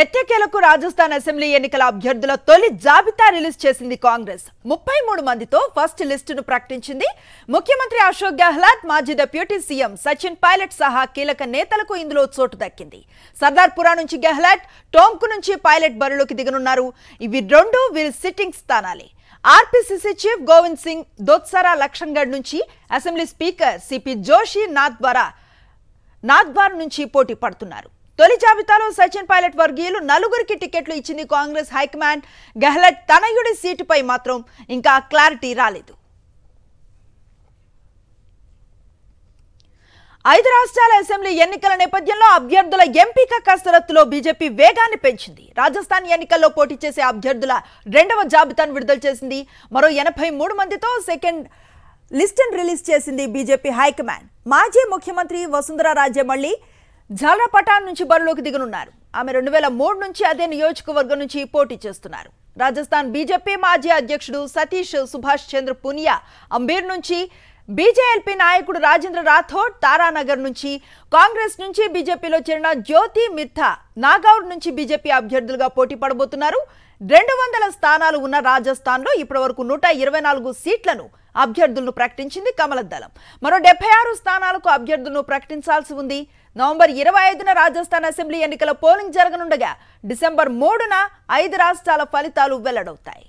ఎట్టకేలకు రాజస్థాన్ అసెంబ్లీ ఎన్నికల అభ్యర్థుల తొలి జాబితా రిలీజ్ చేసింది కాంగ్రెస్ ముప్పై మూడు మందితో ఫస్ట్ లిస్టును ప్రకటించింది ముఖ్యమంత్రి అశోక్ గెహ్లాత్ మాజీ డిప్యూటీ సీఎం సచిన్ పైలట్ సహా కీలక నేతలకు ఇందులో చోటు దక్కింది సర్దార్పురా నుంచి గెహ్లాట్ టోంకు నుంచి పైలట్ బరిలోకి దిగనున్నారు ఇవి రెండు వీరి సిట్టింగ్ స్థానాలే ఆర్పీసీసీ చీఫ్ గోవింద్ సింగ్ దోత్సరా లక్షంగఢ్ నుంచి assembly speaker CP Joshi Nathdwara Nathdwara నుంచి పోటీ పడుతున్నారు తొలి జాబితాలో సచిన్ పైలట్ వర్గీయులు నలుగురికి టికెట్లు ఇచ్చింది కాంగ్రెస్ హైకమాండ్ గెహ్లట్ తనయుడి సీటుపై మాత్రం ఇంకా క్లారిటీ రాలేదు ఐదు రాష్ట్రాల అసెంబ్లీ ఎన్నికల నేపథ్యంలో అభ్యర్థుల ఎంపిక కసరత్తులో బీజేపీ వేగాన్ని పెంచింది రాజస్థాన్ ఎన్నికల్లో పోటీ చేసే అభ్యర్థుల రెండవ జాబితాను విడుదల చేసింది మరో ఎనభై మూడు మందితో సెకండ్ లిస్టును రిలీజ్ చేసింది బీజేపీ హైకమాండ్ మాజీ ముఖ్యమంత్రి వసుంధర రాజే మళ్ళీ జాలరా నుంచి బరిలోకి దిగనున్నారు ఆమె రెండు వేల మూడు నుంచి అదే నియోజకవర్గం నుంచి పోటీ చేస్తున్నారు రాజస్థాన్ బీజేపీ మాజీ అధ్యక్షుడు సతీష్ సుభాష్ చంద్ర పునియా అంబీర్ నుంచి బీజేఎల్పీ నాయకుడు రాజేంద్ర రాథోడ్ తారానగర్ నుంచి కాంగ్రెస్ నుంచి బీజేపీలో చేరిన జ్యోతి మిర్థా నాగౌర్ నుంచి బీజేపీ అభ్యర్థులుగా పోటీ పడబోతున్నారు రెండు వందల స్థానాలు ఉన్న రాజస్థాన్లో ఇప్పటి వరకు నూట ఇరవై నాలుగు సీట్లను అభ్యర్థులను ప్రకటించింది కమల దళం మరో డెబ్బై ఆరు స్థానాలకు అభ్యర్థులను ప్రకటించాల్సి ఉంది నవంబర్ ఇరవై ఐదున రాజస్థాన్ అసెంబ్లీ ఎన్నికల పోలింగ్ జరగనుండగా డిసెంబర్ మూడున ఐదు రాష్ట్రాల ఫలితాలు వెల్లడవుతాయి